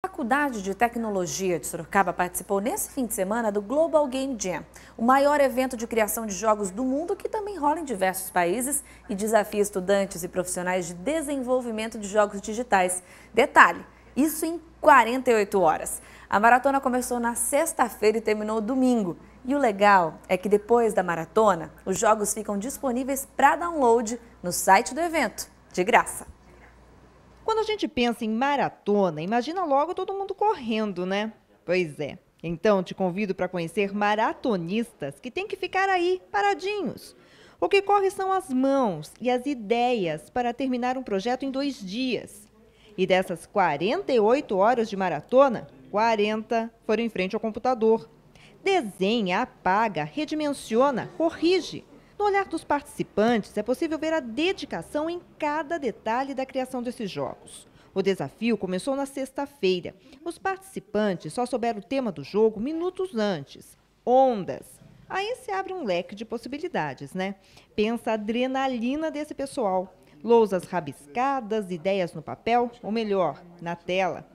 A Faculdade de Tecnologia de Sorocaba participou nesse fim de semana do Global Game Jam, o maior evento de criação de jogos do mundo que também rola em diversos países e desafia estudantes e profissionais de desenvolvimento de jogos digitais. Detalhe, isso em 48 horas. A maratona começou na sexta-feira e terminou domingo. E o legal é que depois da maratona, os jogos ficam disponíveis para download no site do evento, de graça. Quando a gente pensa em maratona, imagina logo todo mundo correndo, né? Pois é. Então te convido para conhecer maratonistas que têm que ficar aí paradinhos. O que corre são as mãos e as ideias para terminar um projeto em dois dias. E dessas 48 horas de maratona, 40 foram em frente ao computador. Desenha, apaga, redimensiona, corrige. No olhar dos participantes, é possível ver a dedicação em cada detalhe da criação desses jogos. O desafio começou na sexta-feira. Os participantes só souberam o tema do jogo minutos antes. Ondas. Aí se abre um leque de possibilidades, né? Pensa a adrenalina desse pessoal. Lousas rabiscadas, ideias no papel, ou melhor, na tela.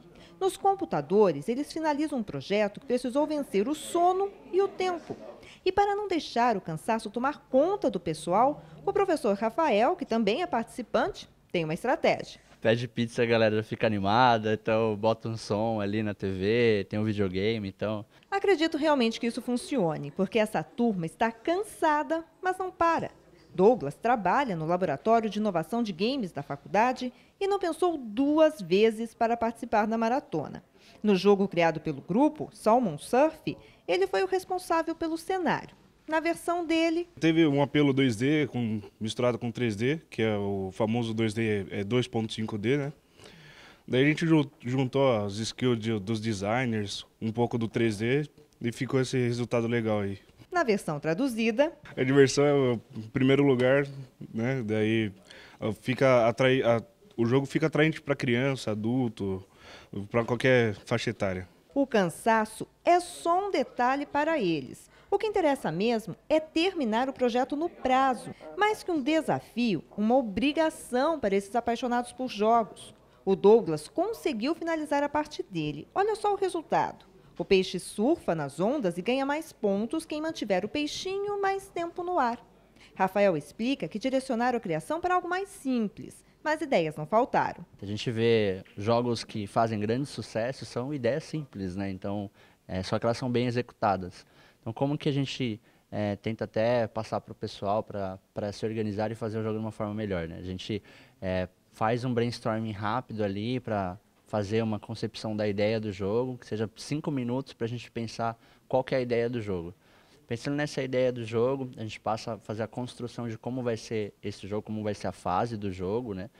Nos computadores, eles finalizam um projeto que precisou vencer o sono e o tempo. E para não deixar o cansaço tomar conta do pessoal, o professor Rafael, que também é participante, tem uma estratégia. Pede pizza, a galera fica animada, então bota um som ali na TV, tem um videogame, então. Acredito realmente que isso funcione, porque essa turma está cansada, mas não para. Douglas trabalha no Laboratório de Inovação de Games da faculdade e não pensou duas vezes para participar da maratona. No jogo criado pelo grupo, Salmon Surf, ele foi o responsável pelo cenário. Na versão dele. Teve um apelo 2D com, misturado com 3D, que é o famoso 2D, é 2.5D, né? Daí a gente juntou as skills de, dos designers, um pouco do 3D e ficou esse resultado legal aí na versão traduzida. A diversão é o primeiro lugar, né? Daí ah, fica atrai, o jogo fica atraente para criança, adulto, para qualquer faixa etária. O cansaço é só um detalhe para eles. O que interessa mesmo é terminar o projeto no prazo, mais que um desafio, uma obrigação para esses apaixonados por jogos. O Douglas conseguiu finalizar a parte dele. Olha só o resultado. O peixe surfa nas ondas e ganha mais pontos quem mantiver o peixinho mais tempo no ar. Rafael explica que direcionaram a criação para algo mais simples, mas ideias não faltaram. A gente vê jogos que fazem grande sucesso são ideias simples, né? Então, é, só que elas são bem executadas. Então, como que a gente é, tenta até passar para o pessoal para se organizar e fazer o jogo de uma forma melhor, né? A gente é, faz um brainstorming rápido ali para fazer uma concepção da ideia do jogo, que seja cinco minutos para a gente pensar qual que é a ideia do jogo. Pensando nessa ideia do jogo, a gente passa a fazer a construção de como vai ser esse jogo, como vai ser a fase do jogo, né?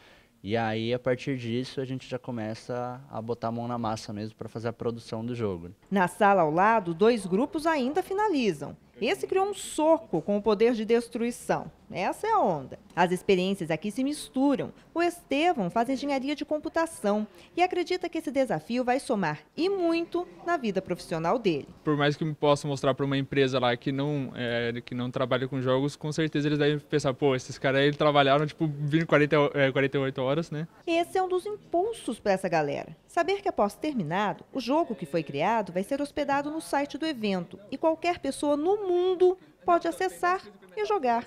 E aí, a partir disso, a gente já começa a botar a mão na massa mesmo para fazer a produção do jogo. Né? Na sala ao lado, dois grupos ainda finalizam. Esse criou um soco com o poder de destruição. Essa é a onda. As experiências aqui se misturam. O Estevão faz engenharia de computação e acredita que esse desafio vai somar e muito na vida profissional dele. Por mais que me possa mostrar para uma empresa lá que não, é, que não trabalha com jogos, com certeza eles devem pensar, pô, esses caras aí trabalharam tipo 20, 40, é, 48 horas, né? Esse é um dos impulsos para essa galera. Saber que após terminado, o jogo que foi criado vai ser hospedado no site do evento e qualquer pessoa no mundo pode acessar e jogar.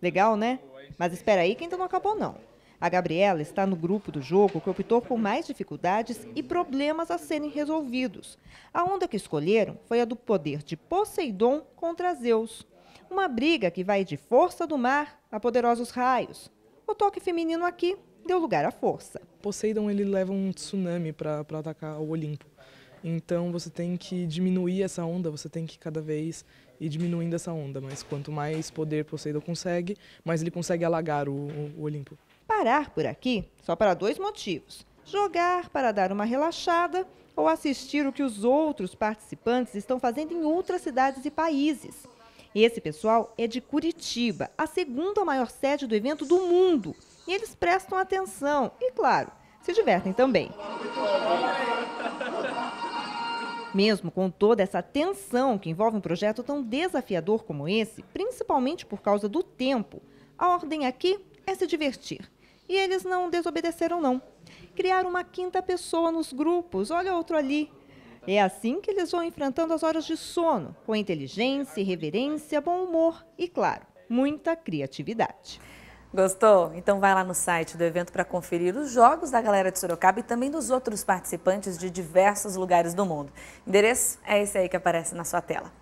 Legal, né? Mas espera aí que ainda não acabou não. A Gabriela está no grupo do jogo que optou por mais dificuldades e problemas a serem resolvidos. A onda que escolheram foi a do poder de Poseidon contra Zeus. Uma briga que vai de força do mar a poderosos raios. O toque feminino aqui deu lugar à força. Poseidon ele leva um tsunami para atacar o Olimpo. Então você tem que diminuir essa onda, você tem que cada vez e diminuindo essa onda. Mas quanto mais poder Poseidon consegue, mais ele consegue alagar o, o, o Olimpo. Parar por aqui só para dois motivos: jogar para dar uma relaxada ou assistir o que os outros participantes estão fazendo em outras cidades e países. Esse pessoal é de Curitiba, a segunda maior sede do evento do mundo. E eles prestam atenção e, claro, se divertem também. Mesmo com toda essa tensão que envolve um projeto tão desafiador como esse, principalmente por causa do tempo, a ordem aqui é se divertir. E eles não desobedeceram, não. Criaram uma quinta pessoa nos grupos, olha outro ali. É assim que eles vão enfrentando as horas de sono, com inteligência, reverência, bom humor e, claro, muita criatividade. Gostou? Então vai lá no site do evento para conferir os jogos da galera de Sorocaba e também dos outros participantes de diversos lugares do mundo. O endereço é esse aí que aparece na sua tela.